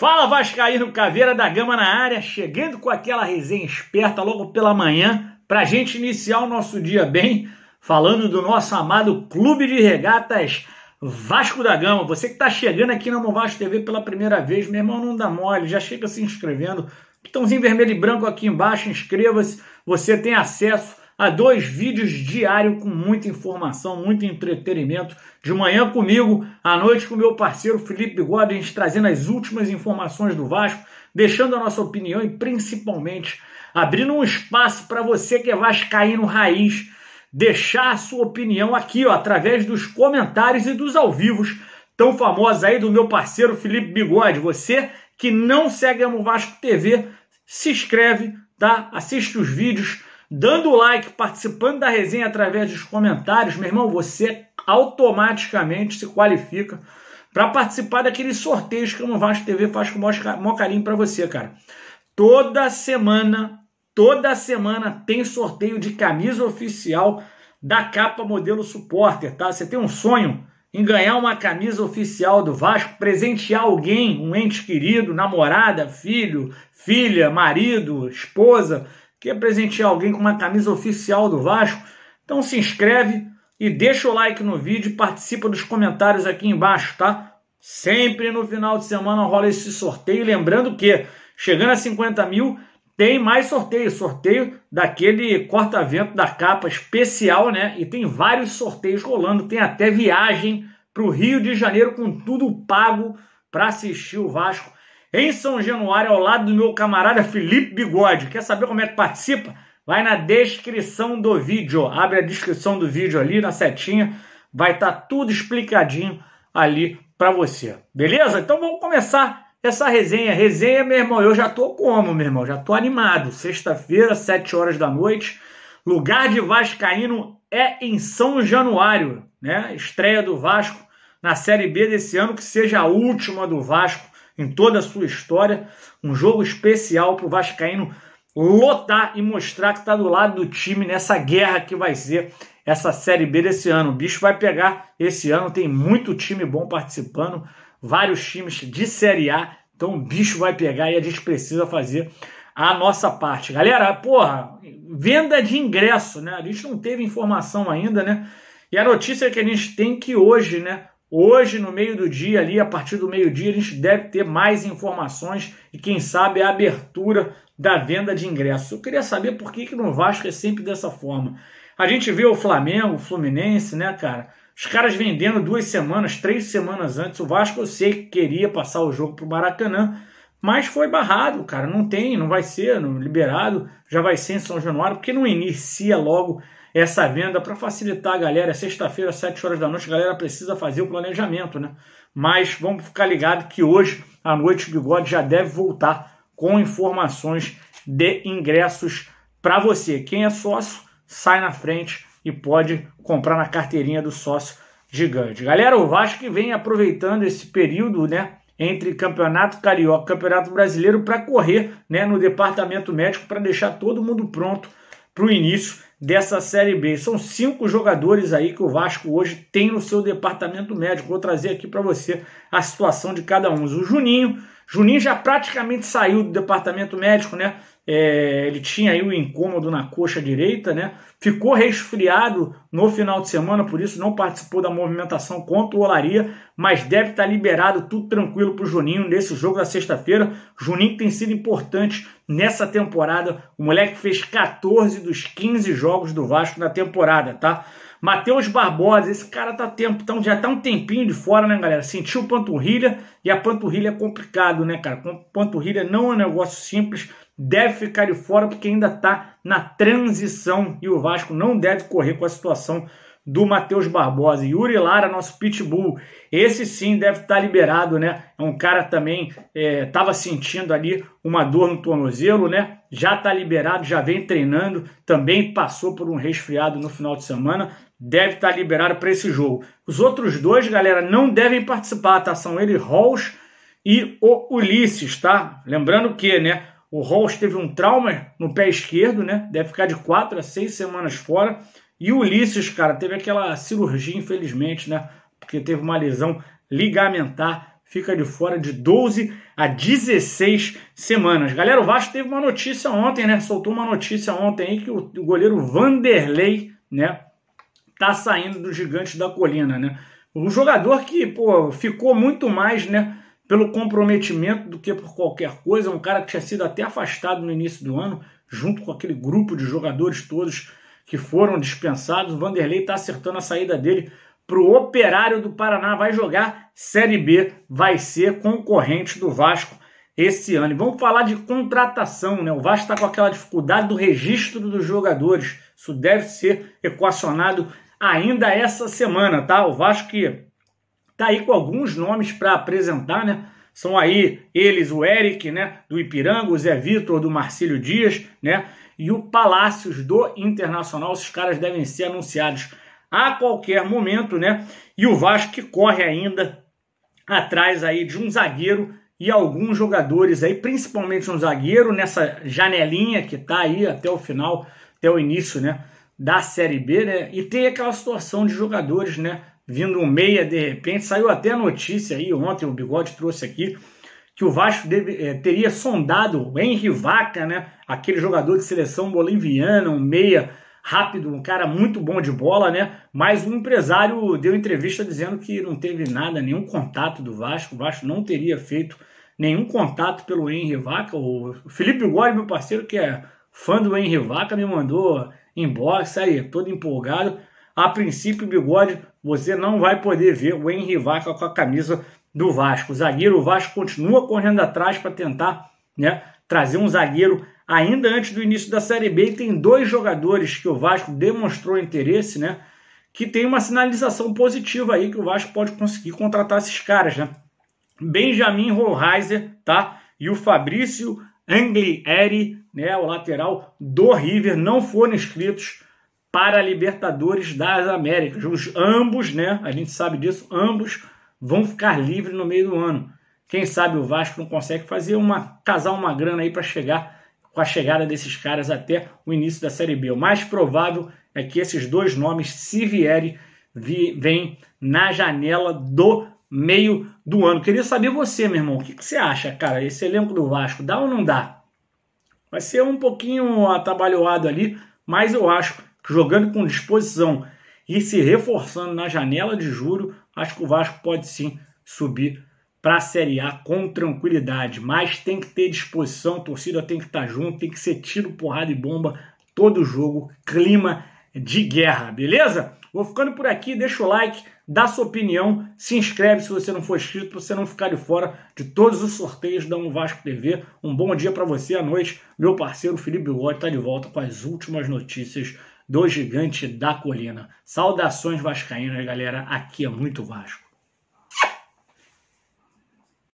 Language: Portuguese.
Fala Vascaíno Caveira da Gama na área, chegando com aquela resenha esperta logo pela manhã, para gente iniciar o nosso dia bem, falando do nosso amado Clube de Regatas Vasco da Gama. Você que está chegando aqui na Movasco TV pela primeira vez, meu irmão, não dá mole, já chega se inscrevendo. botãozinho vermelho e branco aqui embaixo, inscreva-se, você tem acesso a dois vídeos diários com muita informação, muito entretenimento. De manhã comigo, à noite com meu parceiro Felipe Bigode, a gente trazendo as últimas informações do Vasco, deixando a nossa opinião e principalmente abrindo um espaço para você que é vascaíno raiz deixar a sua opinião aqui, ó, através dos comentários e dos ao vivos tão famosos aí do meu parceiro Felipe Bigode. Você que não segue a Vasco TV, se inscreve, tá? Assiste os vídeos, dando like, participando da resenha através dos comentários, meu irmão, você automaticamente se qualifica para participar daqueles sorteios que o Vasco TV faz com o maior carinho para você, cara. Toda semana, toda semana tem sorteio de camisa oficial da capa modelo supporter, tá? Você tem um sonho em ganhar uma camisa oficial do Vasco, presentear alguém, um ente querido, namorada, filho, filha, marido, esposa, Quer presentear alguém com uma camisa oficial do Vasco? Então se inscreve e deixa o like no vídeo, participa dos comentários aqui embaixo, tá? Sempre no final de semana rola esse sorteio. Lembrando que, chegando a 50 mil, tem mais sorteio. Sorteio daquele corta-vento da capa especial, né? E tem vários sorteios rolando. Tem até viagem para o Rio de Janeiro com tudo pago para assistir o Vasco em São Januário, ao lado do meu camarada Felipe Bigode. Quer saber como é que participa? Vai na descrição do vídeo, abre a descrição do vídeo ali na setinha, vai estar tá tudo explicadinho ali para você. Beleza? Então vamos começar essa resenha. Resenha, meu irmão, eu já tô como, meu irmão? Já tô animado. Sexta-feira, 7 horas da noite. Lugar de Vascaíno é em São Januário, né? Estreia do Vasco na Série B desse ano, que seja a última do Vasco em toda a sua história. Um jogo especial para o Vascaíno lotar e mostrar que está do lado do time nessa guerra que vai ser essa Série B desse ano. O bicho vai pegar esse ano, tem muito time bom participando, vários times de Série A, então o bicho vai pegar e a gente precisa fazer a nossa parte. Galera, porra, venda de ingresso, né? A gente não teve informação ainda, né? E a notícia é que a gente tem que hoje, né, Hoje, no meio do dia, ali, a partir do meio-dia, a gente deve ter mais informações e, quem sabe, a abertura da venda de ingressos. Eu queria saber por que, que no Vasco é sempre dessa forma. A gente vê o Flamengo, o Fluminense, né, cara? Os caras vendendo duas semanas, três semanas antes. O Vasco eu sei que queria passar o jogo pro Maracanã, mas foi barrado, cara. Não tem, não vai ser não, liberado, já vai ser em São Januário, porque não inicia logo essa venda para facilitar a galera. É sexta-feira, 7 horas da noite, a galera precisa fazer o planejamento, né? Mas vamos ficar ligado que hoje à noite o Bigode já deve voltar com informações de ingressos para você. Quem é sócio, sai na frente e pode comprar na carteirinha do sócio gigante. Galera, o Vasco vem aproveitando esse período, né? entre Campeonato Carioca e Campeonato Brasileiro para correr né, no departamento médico para deixar todo mundo pronto para o início dessa Série B. São cinco jogadores aí que o Vasco hoje tem no seu departamento médico. Vou trazer aqui para você a situação de cada um. O Juninho Juninho já praticamente saiu do departamento médico, né? É, ele tinha aí o um incômodo na coxa direita, né? Ficou resfriado no final de semana, por isso não participou da movimentação contra o Olaria, mas deve estar liberado, tudo tranquilo para o Juninho nesse jogo da sexta-feira. Juninho tem sido importante nessa temporada. O moleque fez 14 dos 15 jogos do Vasco na temporada, tá? Matheus Barbosa, esse cara tá tempo, tão, já tá um tempinho de fora, né, galera? Sentiu panturrilha e a panturrilha é complicado, né, cara? Panturrilha não é um negócio simples, deve ficar de fora porque ainda tá na transição e o Vasco não deve correr com a situação do Matheus Barbosa. Yuri Lara, nosso pitbull, esse sim deve estar liberado, né? É um cara também estava é, sentindo ali uma dor no tornozelo, né? Já está liberado, já vem treinando, também passou por um resfriado no final de semana, deve estar liberado para esse jogo. Os outros dois, galera, não devem participar, tá? São ele, Halls e o Ulisses, tá? Lembrando que, né? O Halls teve um trauma no pé esquerdo, né? Deve ficar de quatro a seis semanas fora. E o Ulisses, cara, teve aquela cirurgia, infelizmente, né? Porque teve uma lesão ligamentar, fica de fora de 12 a 16 semanas. Galera, o Vasco teve uma notícia ontem, né? Soltou uma notícia ontem aí que o, o goleiro Vanderlei, né? Tá saindo do Gigante da Colina, né? Um jogador que, pô, ficou muito mais, né? Pelo comprometimento do que por qualquer coisa. Um cara que tinha sido até afastado no início do ano, junto com aquele grupo de jogadores todos que foram dispensados. O Vanderlei está acertando a saída dele para o Operário do Paraná. Vai jogar Série B, vai ser concorrente do Vasco esse ano. E vamos falar de contratação, né? O Vasco está com aquela dificuldade do registro dos jogadores. Isso deve ser equacionado ainda essa semana, tá? O Vasco que tá aí com alguns nomes para apresentar, né? São aí eles, o Eric, né, do Ipiranga, o Zé Vitor, do Marcílio Dias, né, e o Palácios do Internacional. Esses caras devem ser anunciados a qualquer momento, né? E o Vasco que corre ainda atrás aí de um zagueiro e alguns jogadores aí, principalmente um zagueiro nessa janelinha que tá aí até o final, até o início, né, da Série B, né? E tem aquela situação de jogadores, né, vindo um meia de repente. Saiu até a notícia aí ontem, o Bigode trouxe aqui, que o Vasco deve, é, teria sondado o Henry Vaca, né? Aquele jogador de seleção boliviana, um meia rápido, um cara muito bom de bola, né? Mas um empresário deu entrevista dizendo que não teve nada, nenhum contato do Vasco, o Vasco não teria feito nenhum contato pelo Henry Vaca. O Felipe Gore, meu parceiro, que é fã do Henry Vaca, me mandou inbox aí, todo empolgado a princípio, bigode, você não vai poder ver o Henry Vaca com a camisa do Vasco. O zagueiro, o Vasco continua correndo atrás para tentar né, trazer um zagueiro ainda antes do início da Série B. E tem dois jogadores que o Vasco demonstrou interesse, né? Que tem uma sinalização positiva aí que o Vasco pode conseguir contratar esses caras, né? Benjamin Roheiser, tá? E o Fabrício Anglieri, né? O lateral do River, não foram inscritos para a Libertadores das Américas. Os ambos, né? A gente sabe disso, ambos vão ficar livres no meio do ano. Quem sabe o Vasco não consegue fazer uma casar uma grana aí para chegar com a chegada desses caras até o início da Série B. O mais provável é que esses dois nomes, se vierem, vi, na janela do meio do ano. Queria saber você, meu irmão, o que, que você acha, cara? Esse elenco do Vasco dá ou não dá? Vai ser um pouquinho atabalhoado ali, mas eu acho jogando com disposição e se reforçando na janela de juro, acho que o Vasco pode sim subir para a Série A com tranquilidade, mas tem que ter disposição, a torcida tem que estar tá junto, tem que ser tiro, porrada e bomba todo jogo, clima de guerra, beleza? Vou ficando por aqui, deixa o like, dá sua opinião, se inscreve se você não for inscrito, para você não ficar de fora de todos os sorteios da Um Vasco TV. Um bom dia para você à noite. Meu parceiro Felipe Bigode está de volta com as últimas notícias do Gigante da Colina. Saudações vascaínas, galera. Aqui é muito Vasco.